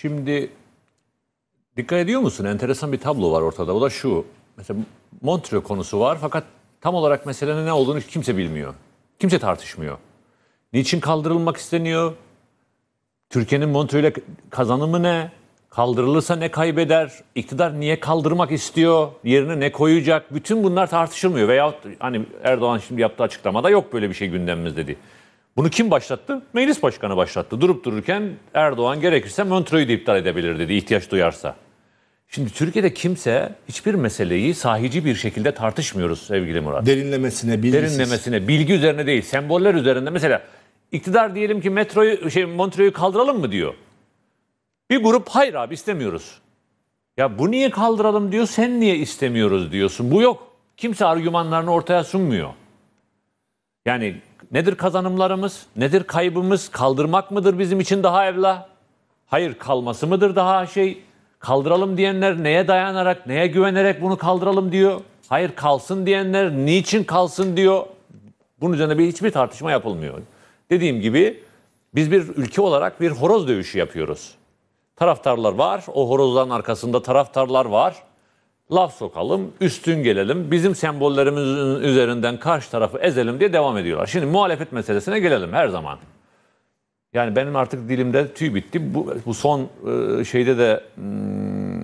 Şimdi dikkat ediyor musun? Enteresan bir tablo var ortada. O da şu. Mesela Montreux konusu var fakat tam olarak meselenin ne olduğunu kimse bilmiyor. Kimse tartışmıyor. Niçin kaldırılmak isteniyor? Türkiye'nin Montreux'le kazanımı ne? Kaldırılırsa ne kaybeder? İktidar niye kaldırmak istiyor? Yerine ne koyacak? Bütün bunlar tartışılmıyor. Veyahut hani Erdoğan şimdi yaptığı açıklamada yok böyle bir şey gündemimiz dedi. Bunu kim başlattı? Meclis başkanı başlattı. Durup dururken Erdoğan gerekirse Montreux'u de iptal edebilir dedi ihtiyaç duyarsa. Şimdi Türkiye'de kimse hiçbir meseleyi sahici bir şekilde tartışmıyoruz sevgili Murat. Derinlemesine, bilgisiz. Derinlemesine, bilgi üzerine değil, semboller üzerinde. Mesela iktidar diyelim ki metroyu, şey, Montreux'u kaldıralım mı diyor. Bir grup hayır abi istemiyoruz. Ya bu niye kaldıralım diyor, sen niye istemiyoruz diyorsun. Bu yok. Kimse argümanlarını ortaya sunmuyor. Yani Nedir kazanımlarımız? Nedir kaybımız? Kaldırmak mıdır bizim için daha evla? Hayır kalması mıdır daha şey? Kaldıralım diyenler neye dayanarak, neye güvenerek bunu kaldıralım diyor. Hayır kalsın diyenler niçin kalsın diyor. Bunun üzerine bir, hiçbir tartışma yapılmıyor. Dediğim gibi biz bir ülke olarak bir horoz dövüşü yapıyoruz. Taraftarlar var, o horozların arkasında taraftarlar var laf sokalım, üstün gelelim, bizim sembollerimizin üzerinden karşı tarafı ezelim diye devam ediyorlar. Şimdi muhalefet meselesine gelelim her zaman. Yani benim artık dilimde tüy bitti. Bu, bu son e, şeyde de hmm,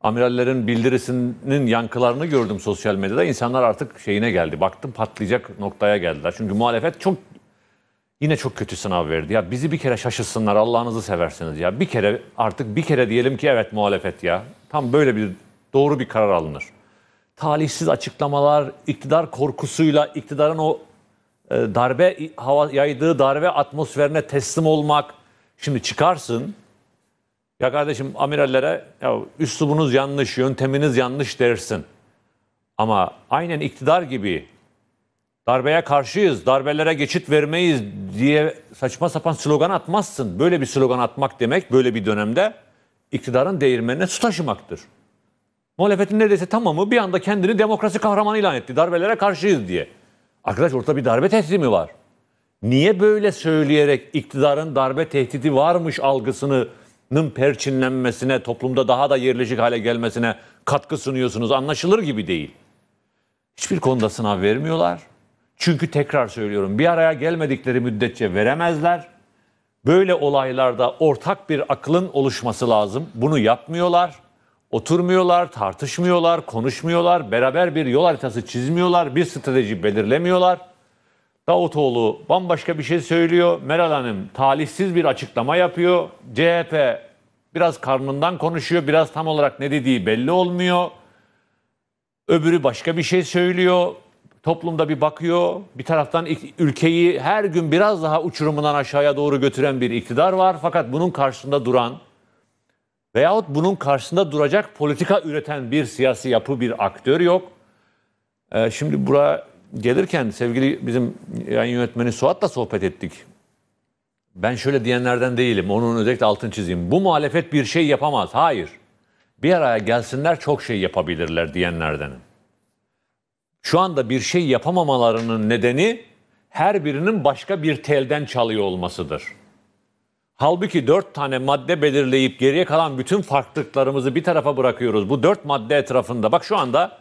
amirallerin bildirisinin yankılarını gördüm sosyal medyada. İnsanlar artık şeyine geldi. Baktım patlayacak noktaya geldiler. Çünkü muhalefet çok yine çok kötü sınav verdi. Ya bizi bir kere şaşırsınlar Allah'ınızı seversiniz ya. Bir kere artık bir kere diyelim ki evet muhalefet ya. Tam böyle bir doğru bir karar alınır. Talihsiz açıklamalar, iktidar korkusuyla iktidarın o e, darbe hava yaydığı darbe atmosferine teslim olmak. Şimdi çıkarsın. Ya kardeşim amirallere ya üslubunuz yanlış, yönteminiz yanlış dersin. Ama aynen iktidar gibi darbeye karşıyız, darbelere geçit vermeyiz diye saçma sapan slogan atmazsın. Böyle bir slogan atmak demek böyle bir dönemde iktidarın değirmenine su taşımaktır. Muhalefetin neredeyse tamamı bir anda kendini demokrasi kahramanı ilan etti. Darbelere karşıyız diye. Arkadaş ortada bir darbe tehdidi mi var? Niye böyle söyleyerek iktidarın darbe tehdidi varmış algısının perçinlenmesine, toplumda daha da yerleşik hale gelmesine katkı sunuyorsunuz? Anlaşılır gibi değil. Hiçbir konuda sınav vermiyorlar. Çünkü tekrar söylüyorum bir araya gelmedikleri müddetçe veremezler. Böyle olaylarda ortak bir aklın oluşması lazım. Bunu yapmıyorlar. Oturmuyorlar, tartışmıyorlar, konuşmuyorlar, beraber bir yol haritası çizmiyorlar, bir strateji belirlemiyorlar. Davutoğlu bambaşka bir şey söylüyor. Meral Hanım talihsiz bir açıklama yapıyor. CHP biraz karnından konuşuyor. Biraz tam olarak ne dediği belli olmuyor. Öbürü başka bir şey söylüyor. Toplumda bir bakıyor. Bir taraftan ülkeyi her gün biraz daha uçurumundan aşağıya doğru götüren bir iktidar var. Fakat bunun karşısında duran Veyahut bunun karşısında duracak politika üreten bir siyasi yapı, bir aktör yok. Ee, şimdi buraya gelirken sevgili bizim yayın yönetmeni Suat'la sohbet ettik. Ben şöyle diyenlerden değilim. Onun özellikle altını çizeyim. Bu muhalefet bir şey yapamaz. Hayır. Bir araya gelsinler çok şey yapabilirler diyenlerdenim. Şu anda bir şey yapamamalarının nedeni her birinin başka bir telden çalıyor olmasıdır. Halbuki dört tane madde belirleyip geriye kalan bütün farklılıklarımızı bir tarafa bırakıyoruz. Bu dört madde etrafında. Bak şu anda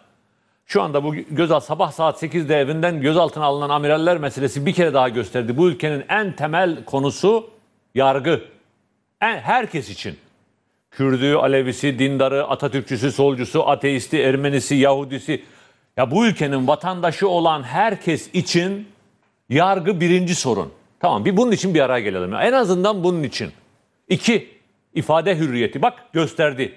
şu anda bu gözaltı sabah saat 8'de evinden gözaltına alınan amiraller meselesi bir kere daha gösterdi. Bu ülkenin en temel konusu yargı. En, herkes için. Kürdü, Alevisi, dindarı, Atatürkçüsü, solcusu, ateisti, Ermenisi, Yahudisi. Ya bu ülkenin vatandaşı olan herkes için yargı birinci sorun. Tamam bir bunun için bir araya gelelim. En azından bunun için. İki, ifade hürriyeti. Bak gösterdi.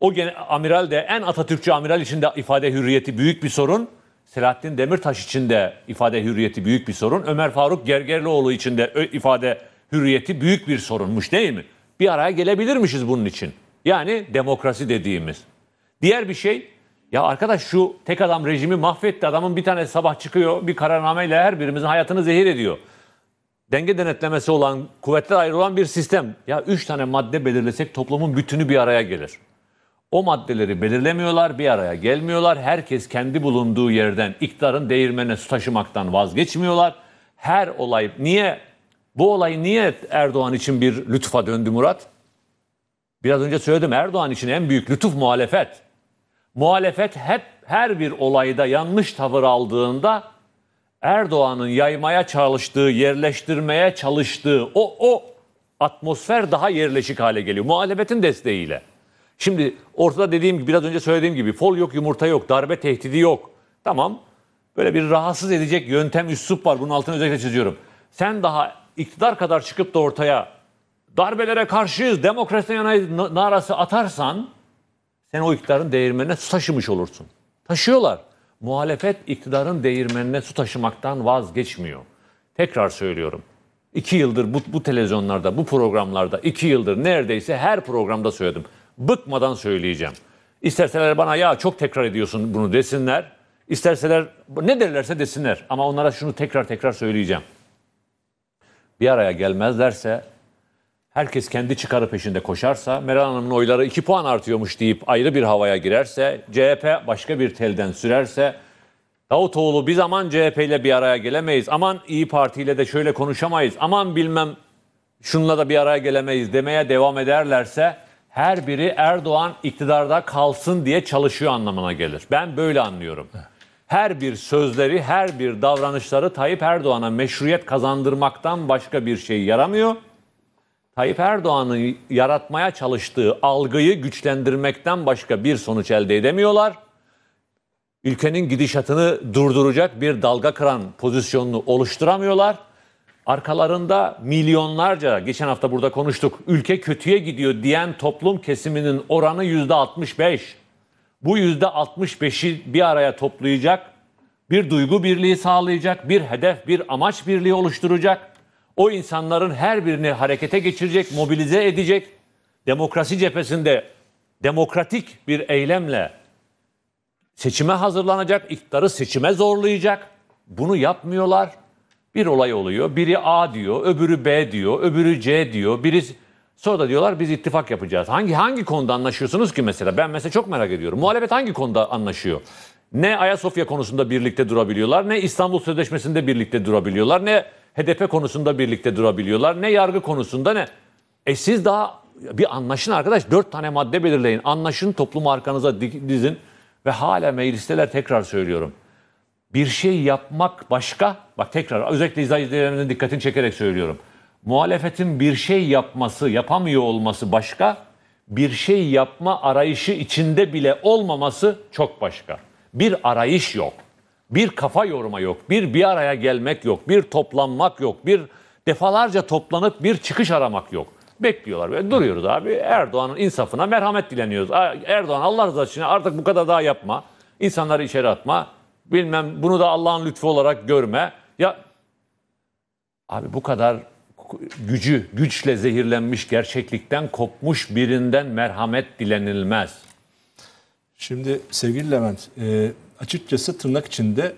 O gene, amiral de en Atatürkçü amiral için de ifade hürriyeti büyük bir sorun. Selahattin Demirtaş için de ifade hürriyeti büyük bir sorun. Ömer Faruk Gergerlioğlu için de ifade hürriyeti büyük bir sorunmuş değil mi? Bir araya gelebilirmişiz bunun için. Yani demokrasi dediğimiz. Diğer bir şey ya arkadaş şu tek adam rejimi mahvetti. Adamın bir tane sabah çıkıyor bir kararnameyle her birimizin hayatını zehir ediyor denge denetlemesi olan, kuvvetler ayrılan bir sistem. Ya üç tane madde belirlesek toplumun bütünü bir araya gelir. O maddeleri belirlemiyorlar, bir araya gelmiyorlar. Herkes kendi bulunduğu yerden iktidarın değirmene su taşımaktan vazgeçmiyorlar. Her olay niye bu olay niye Erdoğan için bir lütfa döndü Murat? Biraz önce söyledim Erdoğan için en büyük lütuf muhalefet. Muhalefet hep her bir olayda yanlış tavır aldığında Erdoğan'ın yaymaya çalıştığı, yerleştirmeye çalıştığı o o atmosfer daha yerleşik hale geliyor muhalefetin desteğiyle. Şimdi ortada dediğim gibi biraz önce söylediğim gibi fol yok, yumurta yok, darbe tehdidi yok. Tamam. Böyle bir rahatsız edecek yöntem, üslup var. Bunun altını özellikle çiziyorum. Sen daha iktidar kadar çıkıp da ortaya darbelere karşıyız, demokrasiye yanayız narası atarsan sen o iktidarın değirmenine taşımış olursun. Taşıyorlar muhalefet iktidarın değirmenine su taşımaktan vazgeçmiyor. Tekrar söylüyorum. İki yıldır bu, bu televizyonlarda, bu programlarda, iki yıldır neredeyse her programda söyledim. Bıkmadan söyleyeceğim. İsterseler bana ya çok tekrar ediyorsun bunu desinler. İsterseler ne derlerse desinler. Ama onlara şunu tekrar tekrar söyleyeceğim. Bir araya gelmezlerse herkes kendi çıkarı peşinde koşarsa, Meral Hanım'ın oyları 2 puan artıyormuş deyip ayrı bir havaya girerse, CHP başka bir telden sürerse, Davutoğlu bir zaman CHP ile bir araya gelemeyiz, aman İyi Parti ile de şöyle konuşamayız, aman bilmem şunla da bir araya gelemeyiz demeye devam ederlerse her biri Erdoğan iktidarda kalsın diye çalışıyor anlamına gelir. Ben böyle anlıyorum. Her bir sözleri, her bir davranışları Tayyip Erdoğan'a meşruiyet kazandırmaktan başka bir şey yaramıyor. Tayyip Erdoğan'ın yaratmaya çalıştığı algıyı güçlendirmekten başka bir sonuç elde edemiyorlar. Ülkenin gidişatını durduracak bir dalga kıran pozisyonunu oluşturamıyorlar. Arkalarında milyonlarca, geçen hafta burada konuştuk, ülke kötüye gidiyor diyen toplum kesiminin oranı yüzde 65. Bu yüzde 65'i bir araya toplayacak, bir duygu birliği sağlayacak, bir hedef, bir amaç birliği oluşturacak o insanların her birini harekete geçirecek, mobilize edecek. Demokrasi cephesinde demokratik bir eylemle seçime hazırlanacak, iktidarı seçime zorlayacak. Bunu yapmıyorlar. Bir olay oluyor. Biri A diyor, öbürü B diyor, öbürü C diyor. Biri sonra da diyorlar biz ittifak yapacağız. Hangi hangi konuda anlaşıyorsunuz ki mesela? Ben mesela çok merak ediyorum. Muhalefet hangi konuda anlaşıyor? Ne Ayasofya konusunda birlikte durabiliyorlar, ne İstanbul Sözleşmesi'nde birlikte durabiliyorlar, ne HDP konusunda birlikte durabiliyorlar. Ne yargı konusunda ne. E siz daha bir anlaşın arkadaş. Dört tane madde belirleyin. Anlaşın toplumu arkanıza dizin. Ve hala meclisteler tekrar söylüyorum. Bir şey yapmak başka. Bak tekrar özellikle izleyicilerimizin dikkatini çekerek söylüyorum. Muhalefetin bir şey yapması, yapamıyor olması başka. Bir şey yapma arayışı içinde bile olmaması çok başka. Bir arayış yok bir kafa yoruma yok, bir bir araya gelmek yok, bir toplanmak yok, bir defalarca toplanıp bir çıkış aramak yok. Bekliyorlar ve duruyoruz abi. Erdoğan'ın insafına merhamet dileniyoruz. Erdoğan Allah rızası için artık bu kadar daha yapma. İnsanları içeri atma. Bilmem bunu da Allah'ın lütfu olarak görme. Ya abi bu kadar gücü, güçle zehirlenmiş, gerçeklikten kopmuş birinden merhamet dilenilmez. Şimdi sevgili Levent, e, açıkçası tırnak içinde